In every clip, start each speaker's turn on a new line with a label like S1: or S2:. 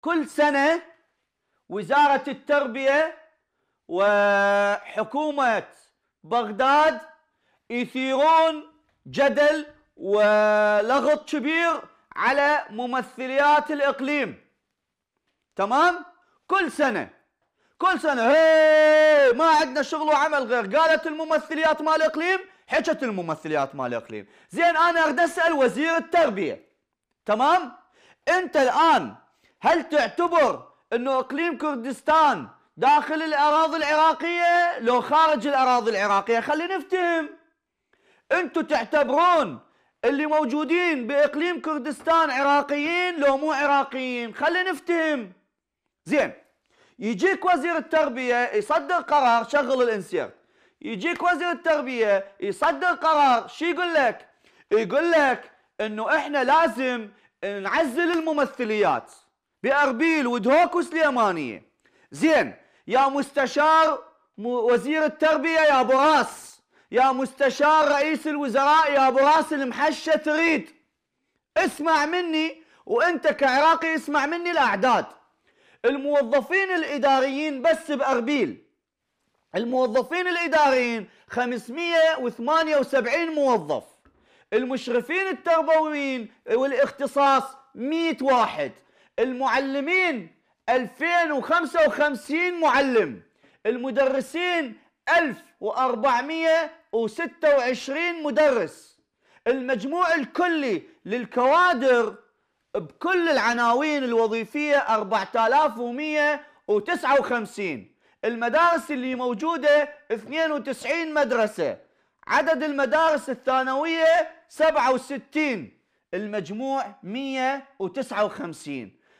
S1: كل سنة وزارة التربية وحكومة بغداد يثيرون جدل ولغط كبير على ممثليات الإقليم تمام؟ كل سنة كل سنة هي ما عندنا شغل وعمل غير قالت الممثليات مال الإقليم حكت الممثليات مال الإقليم زين أنا أريد أسأل وزير التربية تمام؟ أنت الآن هل تعتبر انه اقليم كردستان داخل الاراضي العراقيه لو خارج الاراضي العراقيه خلينا نفتهم انتم تعتبرون اللي موجودين باقليم كردستان عراقيين لو مو عراقيين خلينا نفتهم زين يجيك وزير التربيه يصدر قرار شغل الانسير يجيك وزير التربيه يصدر قرار شو يقول لك يقول لك انه احنا لازم نعزل الممثليات باربيل ودهوك وسليمانيه زين يا مستشار وزير التربيه يا ابو راس يا مستشار رئيس الوزراء يا ابو راس المحشه تريد اسمع مني وانت كعراقي اسمع مني الاعداد الموظفين الاداريين بس باربيل الموظفين الاداريين 578 موظف المشرفين التربويين والاختصاص 100 واحد المعلمين 2055 معلم المدرسين 1426 مدرس المجموع الكلي للكوادر بكل العناوين الوظيفية 4159 المدارس اللي موجودة 92 مدرسة عدد المدارس الثانوية 67 المجموع 159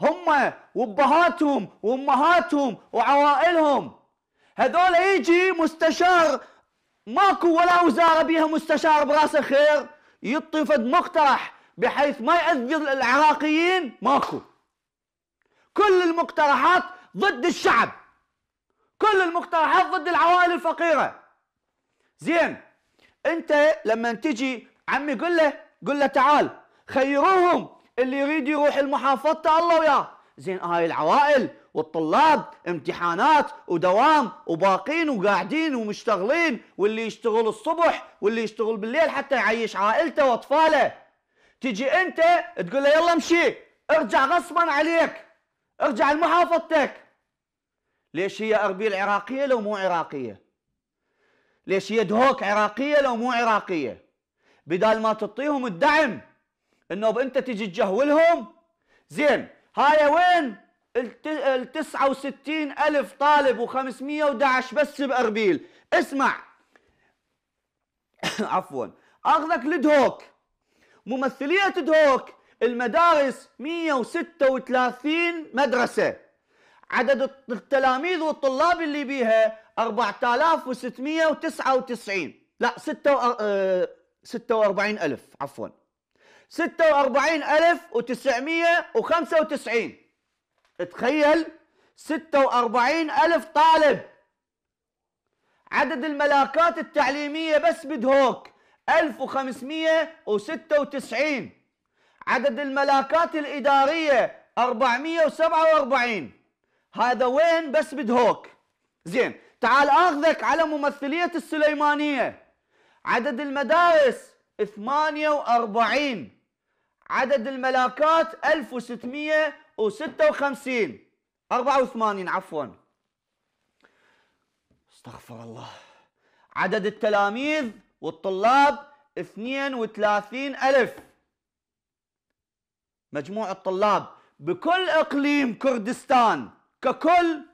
S1: هم وابهاتهم وامهاتهم وعوائلهم هذول يجي مستشار ماكو ولا وزاره بيها مستشار براس الخير يعطي فد مقترح بحيث ما يأذي العراقيين ماكو كل المقترحات ضد الشعب كل المقترحات ضد العوائل الفقيره زين انت لما تجي عمي قل له قل له تعال خيروهم اللي يريد يروح المحافظة الله وياه زين هاي العوائل والطلاب امتحانات ودوام وباقين وقاعدين ومشتغلين واللي يشتغل الصبح واللي يشتغل بالليل حتى يعيش عائلته واطفاله تجي انت تقول له يلا امشي ارجع غصبا عليك ارجع لمحافظتك ليش هي اربيل عراقيه لو مو عراقيه ليش هي دهوك عراقيه لو مو عراقيه بدال ما تعطيهم الدعم انه انت تجي تجهولهم زين هاي وين ال 69 ألف طالب و511 بس بأربيل اسمع عفوا أخذك لدهوك ممثلية دهوك المدارس 136 مدرسة عدد التلاميذ والطلاب اللي بيها 4699 لا 46 آه، آه، ألف عفوا 46995 تخيل 46000 طالب عدد الملاكات التعليمية بس بدهوك 1596 عدد الملاكات الإدارية 447 هذا وين بس بدهوك زين تعال اخذك على ممثلية السليمانية عدد المدارس 48 عدد الملاكات 1656 84 عفوا استغفر الله عدد التلاميذ والطلاب 32 ألف مجموع الطلاب بكل إقليم كردستان ككل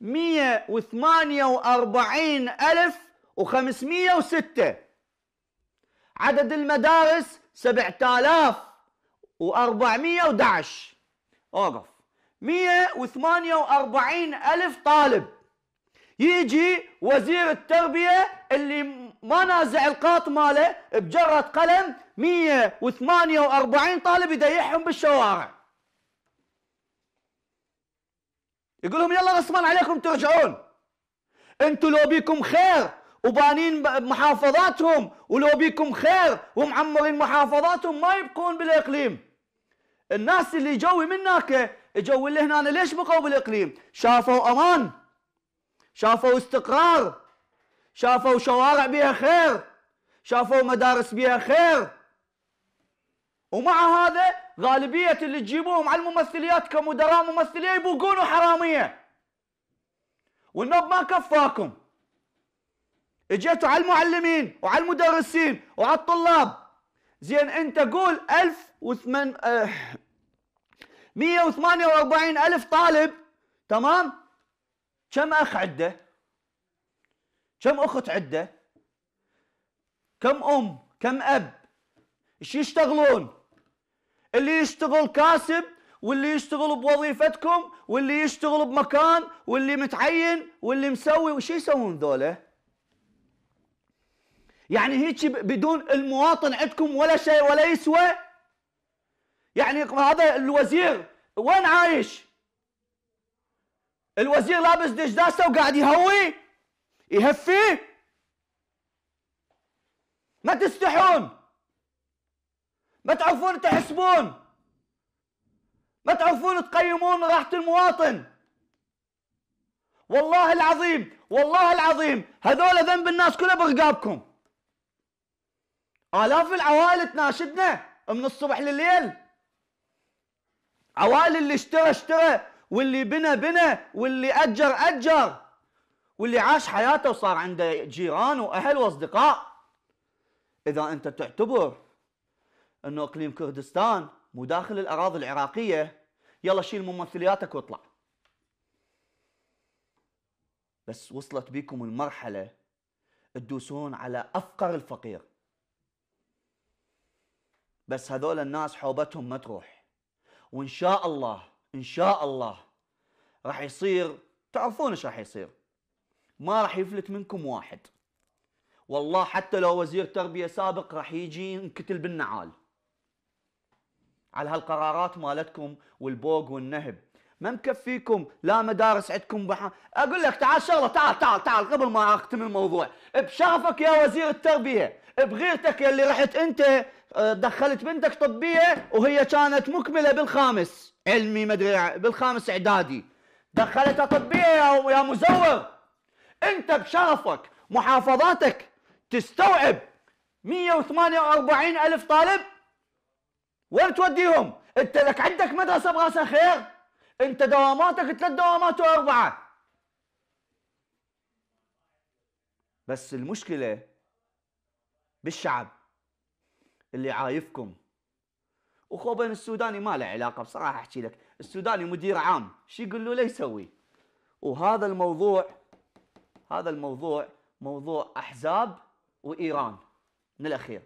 S1: 148 ألف و506 عدد المدارس 7411 اوقف 148 ألف طالب يجي وزير التربية اللي ما نازع القاط ماله بجرة قلم 148 طالب يديحهم بالشوارع يقول لهم يلا غصبا عليكم ترجعون انتوا لو بيكم خير وبانين محافظاتهم ولو بيكم خير ومعمرين محافظاتهم ما يبقون بالاقليم الناس اللي جو من هناك جو اللي هنا ليش بقوا بالاقليم شافوا امان شافوا استقرار شافوا شوارع بها خير شافوا مدارس بها خير ومع هذا غالبية اللي تجيبوهم على الممثليات كمدراء ممثلية يبوقون حرامية والنوب ما كفاكم اجيتوا على المعلمين وعلى المدرسين وعلى الطلاب زين انت قول 1008 اه 148 الف طالب تمام كم اخ عده كم اخت عده كم ام كم اب ايش يشتغلون اللي يشتغل كاسب واللي يشتغل بوظيفتكم واللي يشتغل بمكان واللي متعين واللي مسوي وش يسوون ذولا يعني هيك بدون المواطن عندكم ولا شيء ولا يسوى يعني هذا الوزير وين عايش الوزير لابس دجداسه وقاعد يهوي يهفي ما تستحون ما تعرفون تحسبون ما تعرفون تقيمون راحة المواطن والله العظيم والله العظيم هذول ذنب الناس كلها برقابكم آلاف العوائل تناشدنا من الصبح لليل عوائل اللي اشترى اشترى واللي بنى بنى واللي أجر أجر واللي عاش حياته وصار عنده جيران وأهل وأصدقاء إذا أنت تعتبر أنه إقليم كردستان مو داخل الأراضي العراقية يلا شيل ممثلياتك واطلع بس وصلت بيكم المرحلة تدوسون على أفقر الفقير بس هذول الناس حوبتهم ما تروح وان شاء الله ان شاء الله راح يصير تعرفون ايش راح يصير ما راح يفلت منكم واحد والله حتى لو وزير تربيه سابق راح يجي ينكتل بالنعال على هالقرارات مالتكم والبوق والنهب ما مكفيكم لا مدارس عندكم بحر اقول لك تعال شغله تعال تعال تعال قبل ما اختم الموضوع بشرفك يا وزير التربيه بغيرتك اللي رحت انت آه، دخلت بنتك طبيه وهي كانت مكمله بالخامس علمي ما ادري بالخامس اعدادي دخلتها طبيه يا يا مزور انت بشرفك محافظاتك تستوعب 148 الف طالب وين توديهم؟ انت لك عندك مدرسه براس الخير؟ انت دواماتك ثلاث دوامات واربعه بس المشكله بالشعب اللي عايفكم وخوبن السوداني ما له علاقه بصراحه احكي لك السوداني مدير عام شو يقول له لا يسوي وهذا الموضوع هذا الموضوع موضوع احزاب وايران من الاخير